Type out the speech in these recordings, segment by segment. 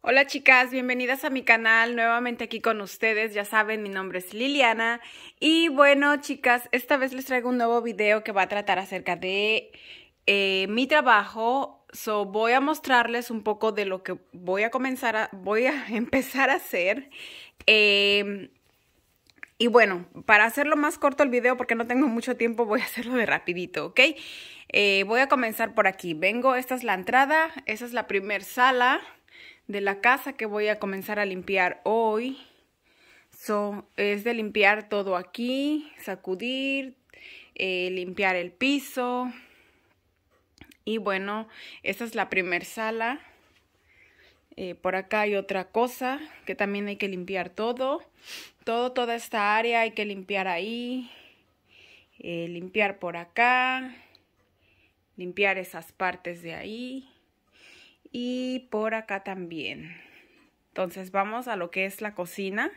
Hola chicas, bienvenidas a mi canal, nuevamente aquí con ustedes, ya saben, mi nombre es Liliana y bueno chicas, esta vez les traigo un nuevo video que va a tratar acerca de eh, mi trabajo, so voy a mostrarles un poco de lo que voy a comenzar a, voy a empezar a hacer em, y bueno, para hacerlo más corto el video porque no tengo mucho tiempo, voy a hacerlo de rapidito, ¿ok? Eh, voy a comenzar por aquí, vengo, esta es la entrada, esta es la primer sala de la casa que voy a comenzar a limpiar hoy. So, es de limpiar todo aquí, sacudir, eh, limpiar el piso. Y bueno, esta es la primer sala. Eh, por acá hay otra cosa que también hay que limpiar todo. Todo, toda esta área hay que limpiar ahí. Eh, limpiar por acá. Limpiar esas partes de ahí y por acá también. Entonces vamos a lo que es la cocina.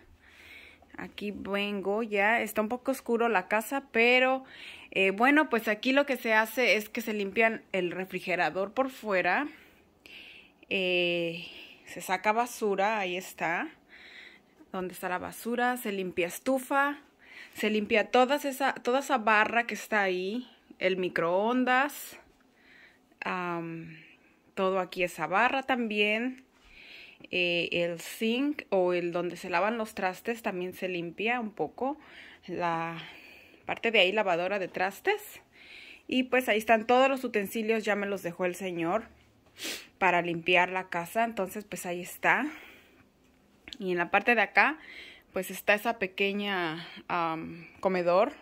Aquí vengo ya, está un poco oscuro la casa, pero eh, bueno, pues aquí lo que se hace es que se limpian el refrigerador por fuera. Eh, se saca basura, ahí está. Donde está la basura, se limpia estufa, se limpia todas esa, toda esa barra que está ahí, el microondas todo aquí esa barra también. Eh, el zinc o el donde se lavan los trastes también se limpia un poco. La parte de ahí lavadora de trastes. Y pues ahí están todos los utensilios, ya me los dejó el señor para limpiar la casa. Entonces pues ahí está. Y en la parte de acá pues está esa pequeña comedor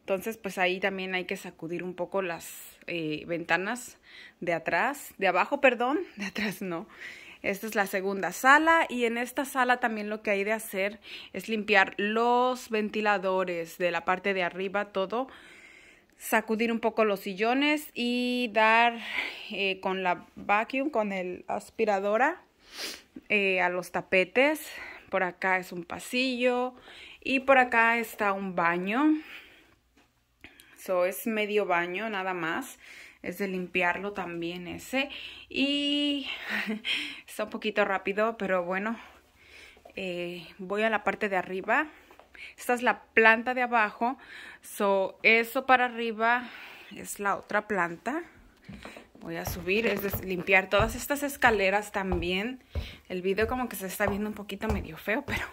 entonces, pues ahí también hay que sacudir un poco las eh, ventanas de atrás, de abajo, perdón, de atrás no. Esta es la segunda sala y en esta sala también lo que hay de hacer es limpiar los ventiladores de la parte de arriba, todo, sacudir un poco los sillones y dar eh, con la vacuum, con el aspiradora eh, a los tapetes. Por acá es un pasillo y por acá está un baño. So, es medio baño nada más. Es de limpiarlo también ese. Y está un poquito rápido, pero bueno. Eh, voy a la parte de arriba. Esta es la planta de abajo. So, eso para arriba es la otra planta. Voy a subir, es de limpiar todas estas escaleras también. El video como que se está viendo un poquito medio feo, pero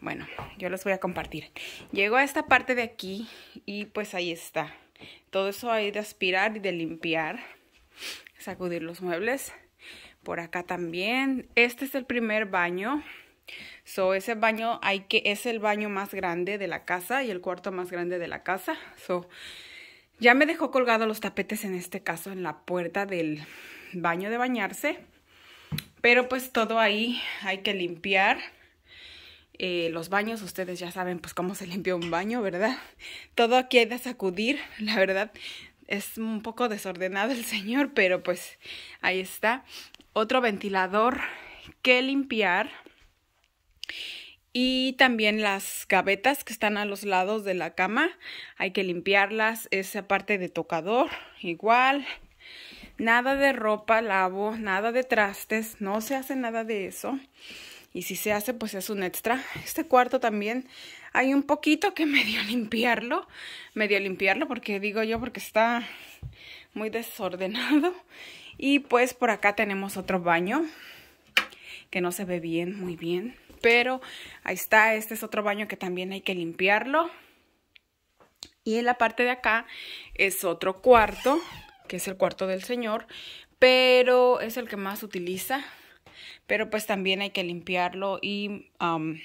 bueno, yo los voy a compartir. Llego a esta parte de aquí y pues ahí está. Todo eso hay de aspirar y de limpiar. Sacudir los muebles. Por acá también. Este es el primer baño. So, ese baño hay que, es el baño más grande de la casa y el cuarto más grande de la casa. So, ya me dejó colgado los tapetes en este caso en la puerta del baño de bañarse. Pero pues todo ahí hay que limpiar. Eh, los baños, ustedes ya saben pues cómo se limpia un baño, ¿verdad? Todo aquí hay de sacudir, la verdad. Es un poco desordenado el señor, pero pues ahí está. Otro ventilador que limpiar. Y también las gavetas que están a los lados de la cama, hay que limpiarlas. Esa parte de tocador, igual. Nada de ropa, lavo, nada de trastes, no se hace nada de eso y si se hace pues es un extra. Este cuarto también hay un poquito que medio limpiarlo, medio limpiarlo porque digo yo porque está muy desordenado y pues por acá tenemos otro baño que no se ve bien, muy bien, pero ahí está, este es otro baño que también hay que limpiarlo. Y en la parte de acá es otro cuarto, que es el cuarto del señor, pero es el que más utiliza pero pues también hay que limpiarlo y um,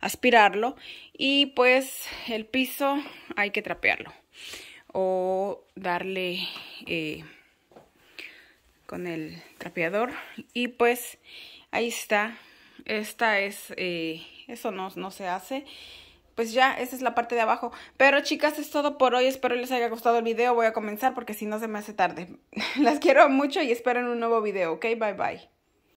aspirarlo y pues el piso hay que trapearlo o darle eh, con el trapeador y pues ahí está esta es eh, eso no, no se hace pues ya, esa es la parte de abajo. Pero chicas, es todo por hoy. Espero les haya gustado el video. Voy a comenzar porque si no se me hace tarde. Las quiero mucho y espero en un nuevo video, ¿ok? Bye bye.